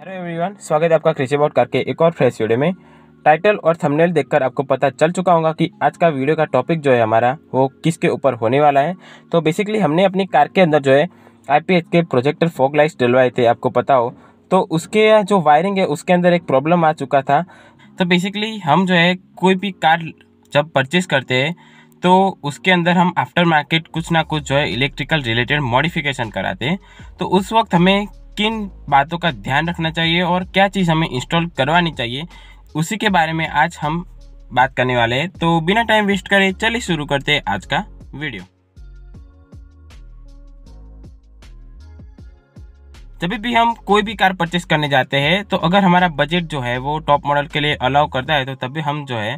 hello everyone स्वागत है आपका कृषि बोर्ड करके एक और फ्रेश वीडियो में टाइटल और थंबनेल देखकर आपको पता चल चुका होगा कि आज का वीडियो का टॉपिक जो है हमारा वो किसके ऊपर होने वाला है तो बेसिकली हमने अपनी कार के अंदर जो है आई के प्रोजेक्टर फोक लाइट्स डलवाए थे आपको पता हो तो उसके जो वायरिंग है उसके अंदर एक प्रॉब्लम आ चुका था तो बेसिकली हम जो है कोई भी कार जब परचेज करते हैं तो उसके अंदर हम आफ्टर मार्केट कुछ ना कुछ जो है इलेक्ट्रिकल रिलेटेड मॉडिफिकेशन कराते हैं तो उस वक्त हमें किन बातों का ध्यान रखना चाहिए और क्या चीज़ हमें इंस्टॉल करवानी चाहिए उसी के बारे में आज हम बात करने वाले हैं तो बिना टाइम वेस्ट करें चलिए शुरू करते हैं आज का वीडियो जब भी हम कोई भी कार परचेस करने जाते हैं तो अगर हमारा बजट जो है वो टॉप मॉडल के लिए अलाउ करता है तो तभी हम जो है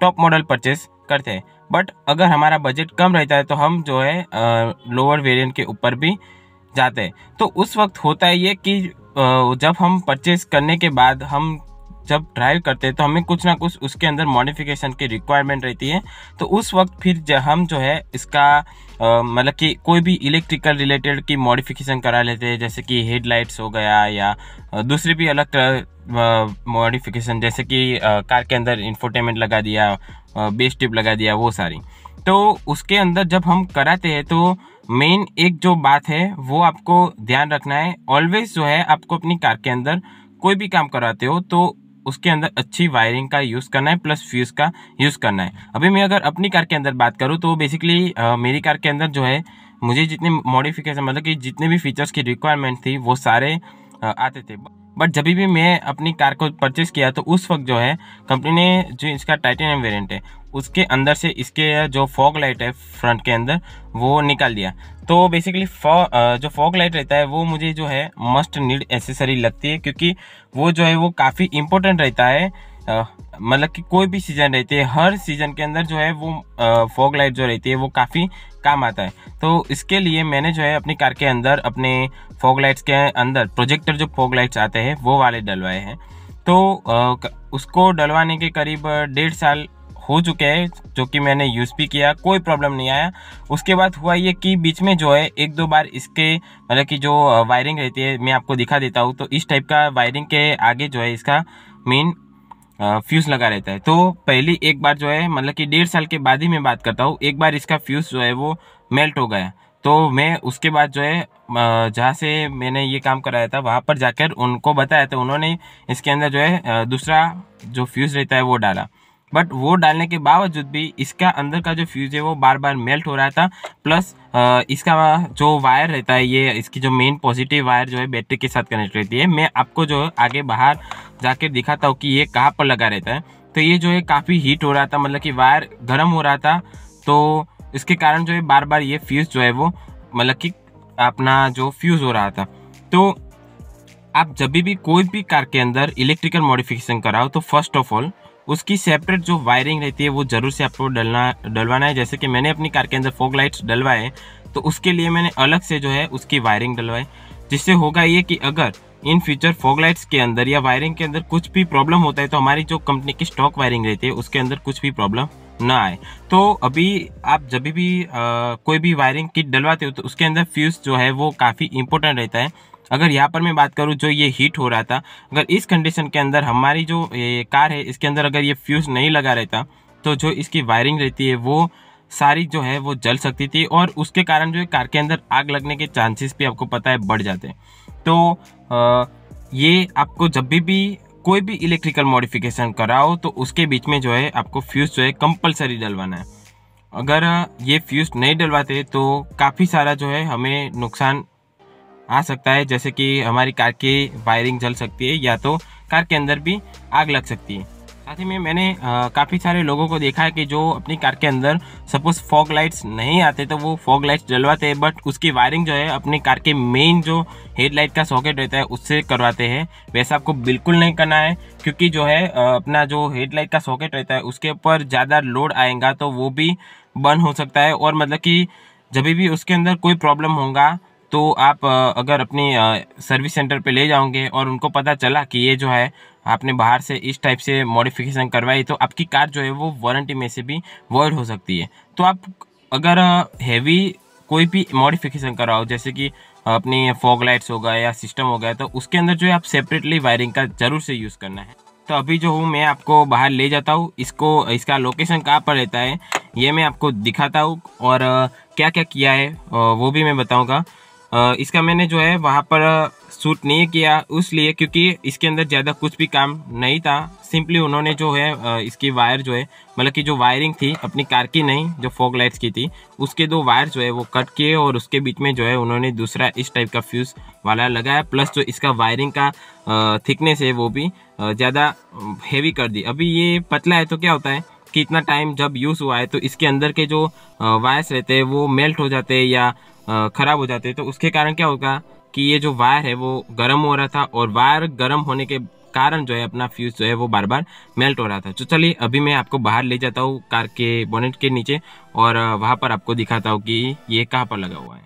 टॉप मॉडल परचेस करते हैं बट अगर हमारा बजट कम रहता है तो हम जो है लोअर वेरिएंट के ऊपर भी जाते हैं तो उस वक्त होता है ये कि जब हम परचेज करने के बाद हम जब ड्राइव करते हैं तो हमें कुछ ना कुछ उसके अंदर मॉडिफिकेशन की रिक्वायरमेंट रहती है तो उस वक्त फिर हम जो है इसका मतलब कि कोई भी इलेक्ट्रिकल रिलेटेड की मॉडिफिकेशन करा लेते हैं जैसे कि हेडलाइट्स हो गया या दूसरी भी अलग तरह मॉडिफिकेशन जैसे कि कार के अंदर इंफोटेनमेंट लगा दिया बेस ट्यूब लगा दिया वो सारी तो उसके अंदर जब हम कराते हैं तो मेन एक जो बात है वो आपको ध्यान रखना है ऑलवेज जो है आपको अपनी कार के अंदर कोई भी काम कराते हो तो उसके अंदर अच्छी वायरिंग का यूज़ करना है प्लस फ्यूज़ का यूज़ करना है अभी मैं अगर अपनी कार के अंदर बात करूँ तो बेसिकली मेरी कार के अंदर जो है मुझे जितने मॉडिफिकेशन मतलब कि जितने भी फीचर्स की रिक्वायरमेंट थी वो सारे आ, आते थे बट जब भी मैं अपनी कार को परचेज़ किया तो उस वक्त जो है कंपनी ने जो इसका टाइटेनियम वेरिएंट है उसके अंदर से इसके जो फॉग लाइट है फ्रंट के अंदर वो निकाल दिया तो बेसिकली जो फॉग लाइट रहता है वो मुझे जो है मस्ट नीड एसेसरी लगती है क्योंकि वो जो है वो काफ़ी इम्पोर्टेंट रहता है मतलब कि कोई भी सीज़न रहती है हर सीज़न के अंदर जो है वो फॉग लाइट जो रहती है वो काफ़ी काम आता है तो इसके लिए मैंने जो है अपनी कार के अंदर अपने फॉग लाइट्स के अंदर प्रोजेक्टर जो फॉग लाइट्स आते हैं वो वाले डलवाए हैं तो आ, उसको डलवाने के करीब डेढ़ साल हो चुके हैं जो कि मैंने यूज़ भी किया कोई प्रॉब्लम नहीं आया उसके बाद हुआ ये कि बीच में जो है एक दो बार इसके मतलब कि जो वायरिंग रहती है मैं आपको दिखा देता हूँ तो इस टाइप का वायरिंग के आगे जो है इसका मेन फ्यूज़ लगा रहता है तो पहली एक बार जो है मतलब कि डेढ़ साल के बाद ही मैं बात करता हूँ एक बार इसका फ्यूज़ जो है वो मेल्ट हो गया तो मैं उसके बाद जो है जहाँ से मैंने ये काम कराया था वहाँ पर जाकर उनको बताया तो उन्होंने इसके अंदर जो है दूसरा जो फ्यूज़ रहता है वो डाला बट वो डालने के बावजूद भी इसका अंदर का जो फ्यूज़ है वो बार बार मेल्ट हो रहा था प्लस इसका जो वायर रहता है ये इसकी जो मेन पॉजिटिव वायर जो है बैटरी के साथ कनेक्ट रहती है मैं आपको जो आगे बाहर जाके दिखाता हूँ कि ये कहाँ पर लगा रहता है तो ये जो है काफ़ी हीट हो रहा था मतलब कि वायर गर्म हो रहा था तो इसके कारण जो है बार बार ये फ्यूज़ जो है वो मतलब कि अपना जो फ्यूज़ हो रहा था तो आप जब भी कोई भी कार के अंदर इलेक्ट्रिकल मॉडिफिकेशन कराओ तो फर्स्ट ऑफ ऑल उसकी सेपरेट जो वायरिंग रहती है वो ज़रूर से आपको डलना डलवाना है जैसे कि मैंने अपनी कार के अंदर फोग लाइट्स डलवाए तो उसके लिए मैंने अलग से जो है उसकी वायरिंग डलवाई जिससे होगा ये कि अगर इन फ्यूचर फॉग लाइट्स के अंदर या वायरिंग के अंदर कुछ भी प्रॉब्लम होता है तो हमारी जो कंपनी की स्टॉक वायरिंग रहती है उसके अंदर कुछ भी प्रॉब्लम ना आए तो अभी आप जब भी आ, कोई भी वायरिंग किट डलवाते हो तो उसके अंदर फ्यूज़ जो है वो काफ़ी इंपॉर्टेंट रहता है अगर यहाँ पर मैं बात करूँ जो ये हीट हो रहा था अगर इस कंडीशन के अंदर हमारी जो ये कार है इसके अंदर अगर ये फ्यूज़ नहीं लगा रहता तो जो इसकी वायरिंग रहती है वो सारी जो है वो जल सकती थी और उसके कारण जो है कार के अंदर आग लगने के चांसेस भी आपको पता है बढ़ जाते हैं तो आ, ये आपको जब भी भी कोई भी इलेक्ट्रिकल मॉडिफिकेशन कराओ तो उसके बीच में जो है आपको फ्यूज़ जो है कंपलसरी डलवाना है अगर ये फ्यूज़ नहीं डलवाते तो काफ़ी सारा जो है हमें नुकसान आ सकता है जैसे कि हमारी कार की वायरिंग जल सकती है या तो कार के अंदर भी आग लग सकती है साथ ही में मैंने काफ़ी सारे लोगों को देखा है कि जो अपनी कार के अंदर सपोज फॉग लाइट्स नहीं आते तो वो फॉग लाइट्स जलवाते हैं बट उसकी वायरिंग जो है अपनी कार के मेन जो हेडलाइट का सॉकेट रहता है उससे करवाते हैं वैसा आपको बिल्कुल नहीं करना है क्योंकि जो है अपना जो हेडलाइट का सॉकेट रहता है उसके ऊपर ज़्यादा लोड आएगा तो वो भी बंद हो सकता है और मतलब कि जब भी उसके अंदर कोई प्रॉब्लम होगा तो आप अगर अपने सर्विस सेंटर पे ले जाओगे और उनको पता चला कि ये जो है आपने बाहर से इस टाइप से मॉडिफिकेशन करवाई तो आपकी कार जो है वो वारंटी में से भी वॉइड हो सकती है तो आप अगर हैवी कोई भी मॉडिफिकेशन कराओ जैसे कि अपनी फॉग लाइट्स हो गए या सिस्टम हो गया तो उसके अंदर जो है आप सेपरेटली वायरिंग का ज़रूर से यूज़ करना है तो अभी जो हूँ मैं आपको बाहर ले जाता हूँ इसको इसका लोकेशन कहाँ पर रहता है ये मैं आपको दिखाता हूँ और क्या क्या किया है वो भी मैं बताऊँगा इसका मैंने जो है वहाँ पर शूट नहीं किया उस लिए क्योंकि इसके अंदर ज़्यादा कुछ भी काम नहीं था सिंपली उन्होंने जो है इसकी वायर जो है मतलब कि जो वायरिंग थी अपनी कार की नहीं जो फॉग लाइट्स की थी उसके दो वायर जो है वो कट किए और उसके बीच में जो है उन्होंने दूसरा इस टाइप का फ्यूज़ वाला लगाया प्लस जो इसका वायरिंग का थिकनेस है वो भी ज़्यादा हैवी कर दी अभी ये पतला है तो क्या होता है कि इतना टाइम जब यूज़ हुआ है तो इसके अंदर के जो वायर्स रहते हैं वो मेल्ट हो जाते हैं या ख़राब हो जाते हैं तो उसके कारण क्या होगा कि ये जो वायर है वो गर्म हो रहा था और वायर गर्म होने के कारण जो है अपना फ्यूज़ जो है वो बार बार मेल्ट हो रहा था तो चलिए अभी मैं आपको बाहर ले जाता हूँ कार के बोनेट के नीचे और वहाँ पर आपको दिखाता हूँ कि ये कहाँ पर लगा हुआ है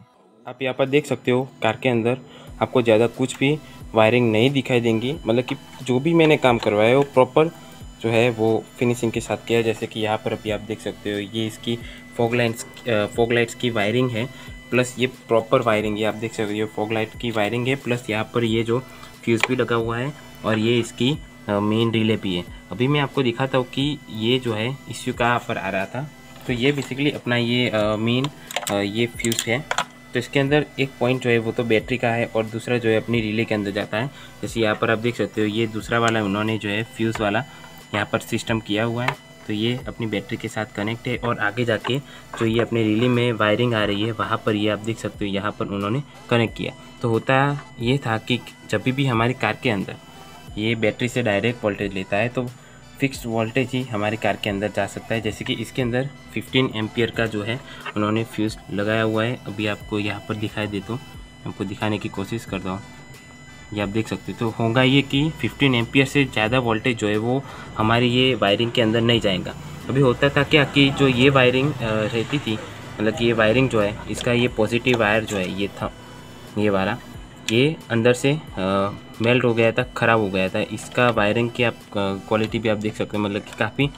आप यहाँ पर देख सकते हो कार के अंदर आपको ज़्यादा कुछ भी वायरिंग नहीं दिखाई देंगी मतलब कि जो भी मैंने काम करवाया है वो प्रॉपर जो है वो फिनिशिंग के साथ किया है जैसे कि यहाँ पर अभी आप देख सकते हो ये इसकी फॉग लाइट्स फॉग लाइट्स की वायरिंग है प्लस ये प्रॉपर वायरिंग है आप देख सकते हो फॉग लाइट की वायरिंग है प्लस यहाँ पर ये जो फ्यूज़ भी लगा हुआ है और ये इसकी मेन रिले भी है अभी मैं आपको दिखाता हूँ कि ये जो है इश्यू कहाँ पर आ रहा था तो ये बेसिकली अपना ये मेन ये फ्यूज़ है तो इसके अंदर एक पॉइंट जो है वो तो बैटरी का है और दूसरा जो है अपनी रिले के अंदर जाता है जैसे यहाँ पर आप देख सकते हो ये दूसरा वाला उन्होंने जो है फ्यूज़ वाला यहाँ पर सिस्टम किया हुआ है तो ये अपनी बैटरी के साथ कनेक्ट है और आगे जाके जो ये अपने रिले में वायरिंग आ रही है वहाँ पर ये आप देख सकते हो यहाँ पर उन्होंने कनेक्ट किया तो होता ये था कि जब भी हमारी कार के अंदर ये बैटरी से डायरेक्ट वोल्टेज लेता है तो फिक्स वोल्टेज ही हमारी कार के अंदर जा सकता है जैसे कि इसके अंदर 15 एम्पियर का जो है उन्होंने फ्यूज़ लगाया हुआ है अभी आपको यहाँ पर दिखाई दे तो आपको दिखाने की कोशिश करता हूँ ये आप देख सकते हो तो होगा ये कि 15 एम्पियर से ज़्यादा वोल्टेज जो है वो हमारी ये वायरिंग के अंदर नहीं जाएगा अभी होता था क्या कि जो ये वायरिंग रहती थी मतलब कि ये वायरिंग जो है इसका ये पॉजिटिव वायर जो है ये था ये वाला ये अंदर से आ, मेल्ट हो गया था ख़राब हो गया था इसका वायरिंग की आप क्वालिटी भी आप देख सकते हो मतलब कि काफ़ी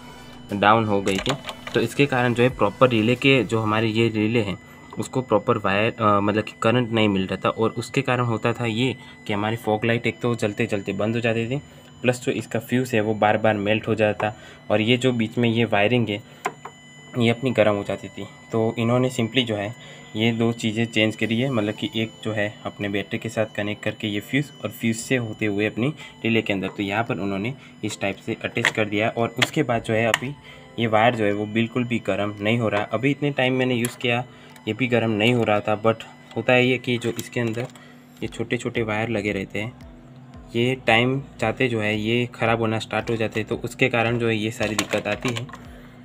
डाउन हो गई थी तो इसके कारण जो है प्रॉपर रिले के जो हमारे ये रिले हैं उसको प्रॉपर वायर मतलब कि करंट नहीं मिल रहा था और उसके कारण होता था ये कि हमारी फॉक लाइट एक तो चलते चलते बंद हो जाती थी प्लस जो इसका फ्यूज़ है वो बार बार मेल्ट हो जाता और ये जो बीच में ये वायरिंग है ये अपनी गर्म हो जाती थी तो इन्होंने सिंपली जो है ये दो चीज़ें चेंज करी है मतलब कि एक जो है अपने बैटरी के साथ कनेक्ट करके ये फ्यूज़ और फ्यूज़ से होते हुए अपनी रिले के अंदर तो यहाँ पर उन्होंने इस टाइप से अटैच कर दिया और उसके बाद जो है अभी ये वायर जो है वो बिल्कुल भी गर्म नहीं हो रहा अभी इतने टाइम मैंने यूज़ किया ये भी गर्म नहीं हो रहा था बट होता है ये कि जो इसके अंदर ये छोटे छोटे वायर लगे रहते हैं ये टाइम चाहते जो है ये ख़राब होना स्टार्ट हो जाते हैं तो उसके कारण जो है ये सारी दिक्कत आती है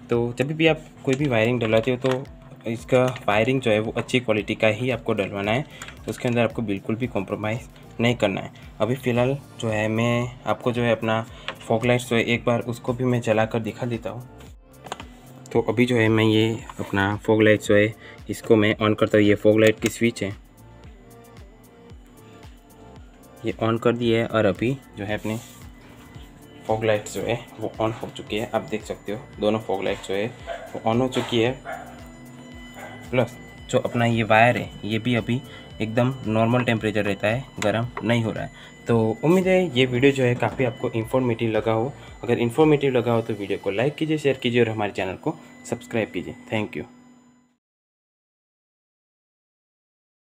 तो जब भी आप कोई भी वायरिंग डलवाते हो तो इसका वायरिंग जो है वो अच्छी क्वालिटी का ही आपको डलवाना है तो उसके अंदर आपको बिल्कुल भी कॉम्प्रोमाइज़ नहीं करना है अभी फ़िलहाल जो है मैं आपको जो है अपना फॉक लाइट्स जो है एक बार उसको भी मैं जला कर दिखा देता हूँ तो अभी जो है मैं ये अपना फोग लाइट जो है इसको मैं ऑन करता हूँ ये फोग लाइट की स्विच है ये ऑन कर दी है और अभी जो है अपने फॉग लाइट जो है वो ऑन हो चुकी है आप देख सकते हो दोनों फॉग लाइट जो है वो ऑन हो चुकी है प्लस जो अपना ये वायर है ये भी अभी एकदम नॉर्मल टेम्परेचर रहता है गर्म नहीं हो रहा है तो उम्मीद है ये वीडियो जो है काफ़ी आपको इन्फॉर्मेटिव लगा हो अगर इन्फॉर्मेटिव लगा हो तो वीडियो को लाइक कीजिए शेयर कीजिए और हमारे चैनल को सब्सक्राइब कीजिए थैंक यू